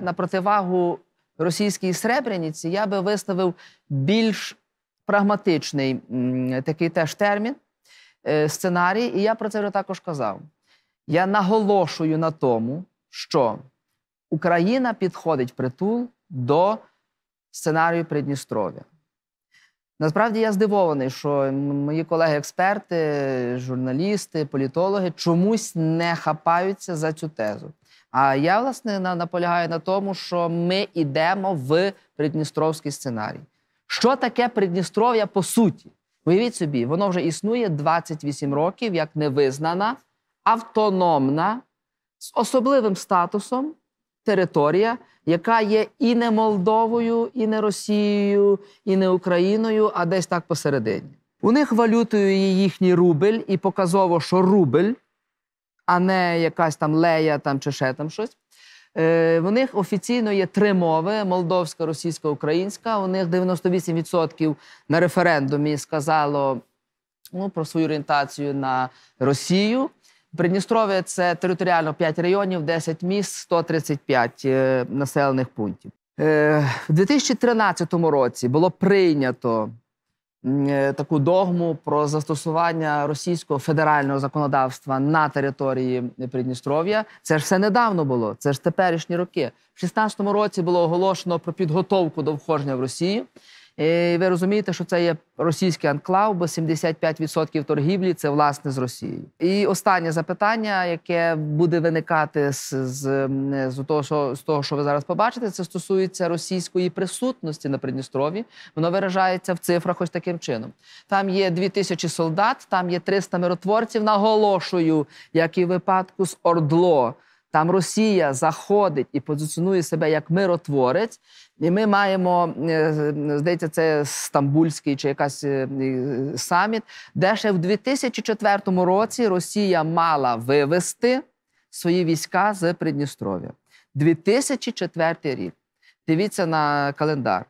на противагу російській Сребреніці я би виставив більш прагматичний такий теж термін, е, сценарій, і я про це вже також казав. Я наголошую на тому, що Україна підходить притул до сценарію Придністров'я. Насправді я здивований, що мої колеги-експерти, журналісти, політологи чомусь не хапаються за цю тезу. А я, власне, наполягаю на тому, що ми йдемо в придністровський сценарій. Що таке Придністров'я по суті? Уявіть собі, воно вже існує 28 років як невизнана, автономна, з особливим статусом територія, яка є і не Молдовою, і не Росією, і не Україною, а десь так посередині. У них валютою є їхній рубль, і показово, що рубль, а не якась там лея там чи ще там щось. Е, У них офіційно є три мови: молдовська, російська, українська. У них 98% на референдумі сказало ну, про свою орієнтацію на Росію. Придністров'я це територіально 5 районів, 10 міст, 135 е, населених пунктів. Е, в 2013 році було прийнято е, таку догму про застосування російського федерального законодавства на території Придністров'я. Це ж все недавно було, це ж теперішні роки. В 2016 році було оголошено про підготовку до входження в Росію. І ви розумієте, що це є російський анклав, бо 75% торгівлі це власне з Росією. І останнє запитання, яке буде виникати з з, з того, що з того, що ви зараз побачите, це стосується російської присутності на Придністрові. Воно виражається в цифрах. Ось таким чином. Там є тисячі солдат, там є 300 миротворців. Наголошую, як і в випадку з Ордло. Там Росія заходить і позиціонує себе як миротворець, і ми маємо е, здається, це Стамбульський чи якась е, саміт, де ще в 2004 році Росія мала вивести свої війська з Придністров'я. 2004 рік. Дивіться на календар.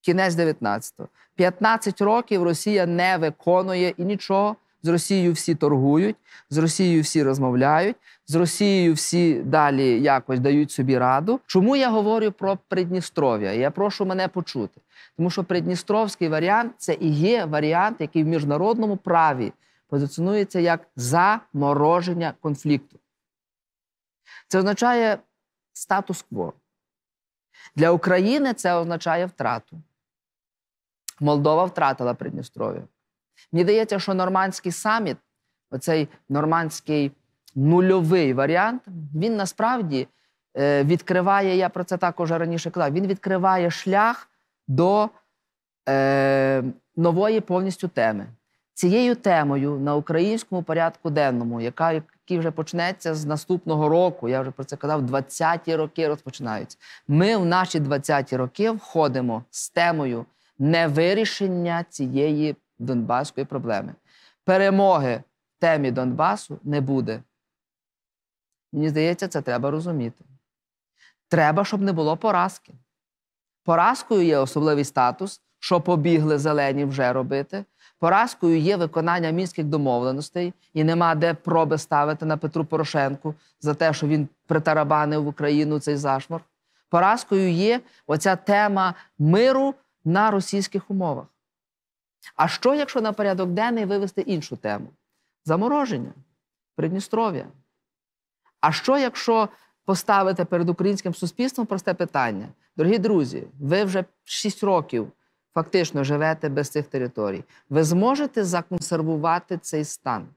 Кінець 19-го. 15 років Росія не виконує і нічого. З Росією всі торгують, з Росією всі розмовляють, з Росією всі далі якось дають собі раду. Чому я говорю про Придністров'я? Я прошу мене почути. Тому що Придністровський варіант це і є варіант, який в міжнародному праві позиціонується як замороження конфлікту. Це означає статус-кво. Для України це означає втрату. Молдова втратила Придністров'я. Мені дається, що нормандський саміт, оцей нормандський нульовий варіант, він насправді е, відкриває, я про це також раніше казав, він відкриває шлях до е, нової повністю теми. Цією темою на українському порядку денному, яка який вже почнеться з наступного року, я вже про це казав, 20-ті роки розпочинаються. Ми в наші 20-ті роки входимо з темою невирішення цієї донбаської проблеми. Перемоги в темі Донбасу не буде. Мені здається, це треба розуміти. Треба, щоб не було поразки. Поразкою є особливий статус, що побігли зелені вже робити. Поразкою є виконання мінських домовленостей, і нема де проби ставити на Петру Порошенку за те, що він притарабанив в Україну цей зашморг. Поразкою є оця тема миру на російських умовах. А що, якщо на порядок денний вивести іншу тему? Замороження, Придністров'я. А що, якщо поставити перед українським суспільством просте питання? Дорогі друзі, ви вже 6 років фактично живете без цих територій. Ви зможете законсервувати цей стан?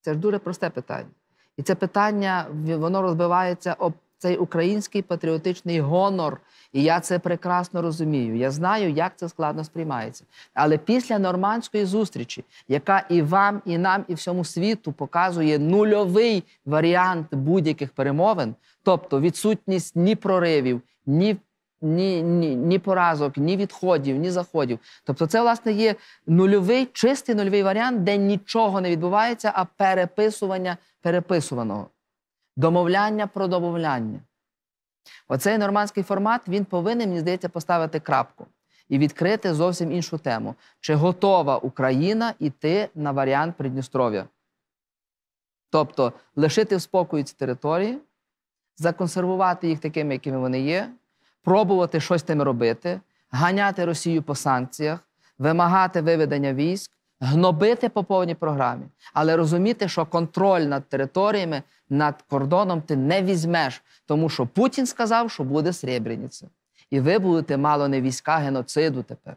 Це ж дуже просте питання. І це питання воно розбивається об цей український патріотичний гонор. І я це прекрасно розумію. Я знаю, як це складно сприймається. Але після нормандської зустрічі, яка і вам, і нам, і всьому світу показує нульовий варіант будь-яких перемовин, тобто відсутність ні проривів, ні. Ні, ні ні поразок, ні відходів, ні заходів. Тобто, це власне є нульовий, чистий нульовий варіант, де нічого не відбувається, а переписування переписуваного домовляння про домовляння. Оцей нормандський формат він повинен, мені здається, поставити крапку і відкрити зовсім іншу тему. Чи готова Україна йти на варіант Придністров'я? Тобто лишити в спокої ці території, законсервувати їх такими, якими вони є, пробувати щось тим робити, ганяти Росію по санкціях, вимагати виведення військ, гнобити по повній програмі, але розуміти, що контроль над територіями, над кордоном ти не візьмеш, тому що Путін сказав, що буде Сребреніця. І ви будете мало не війська геноциду тепер.